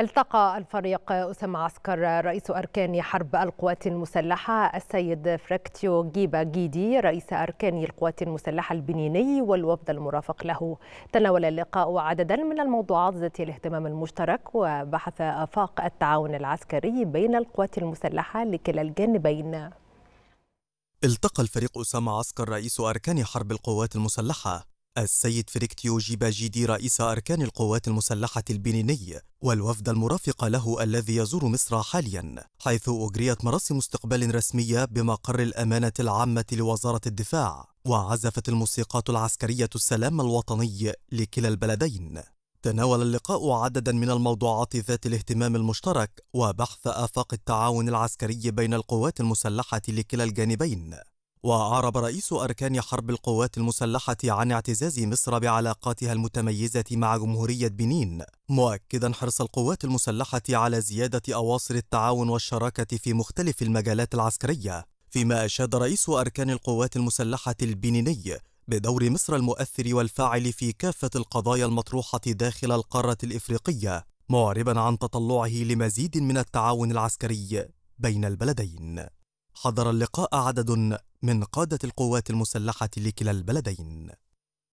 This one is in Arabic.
التقى الفريق أسامة عسكر رئيس أركان حرب القوات المسلحة السيد فريكتيو جيبا جيدي رئيس أركان القوات المسلحة البنيني والوفد المرافق له تناول اللقاء عددا من الموضوعات ذات الاهتمام المشترك وبحث آفاق التعاون العسكري بين القوات المسلحة لكلا الجانبين التقى الفريق أسامة عسكر رئيس أركان حرب القوات المسلحة السيد فريكتيو جيباجيدي رئيس أركان القوات المسلحة البنيني والوفد المرافق له الذي يزور مصر حاليا حيث أجريت مراسم استقبال رسمية بمقر الأمانة العامة لوزارة الدفاع وعزفت الموسيقات العسكرية السلام الوطني لكلا البلدين تناول اللقاء عددا من الموضوعات ذات الاهتمام المشترك وبحث آفاق التعاون العسكري بين القوات المسلحة لكلا الجانبين وأعرب رئيس أركان حرب القوات المسلحة عن اعتزاز مصر بعلاقاتها المتميزة مع جمهورية بنين مؤكدا حرص القوات المسلحة على زيادة أواصر التعاون والشراكة في مختلف المجالات العسكرية فيما أشاد رئيس أركان القوات المسلحة البنيني بدور مصر المؤثر والفاعل في كافة القضايا المطروحة داخل القارة الإفريقية معربا عن تطلعه لمزيد من التعاون العسكري بين البلدين حضر اللقاء عدد من قادة القوات المسلحة لكلا البلدين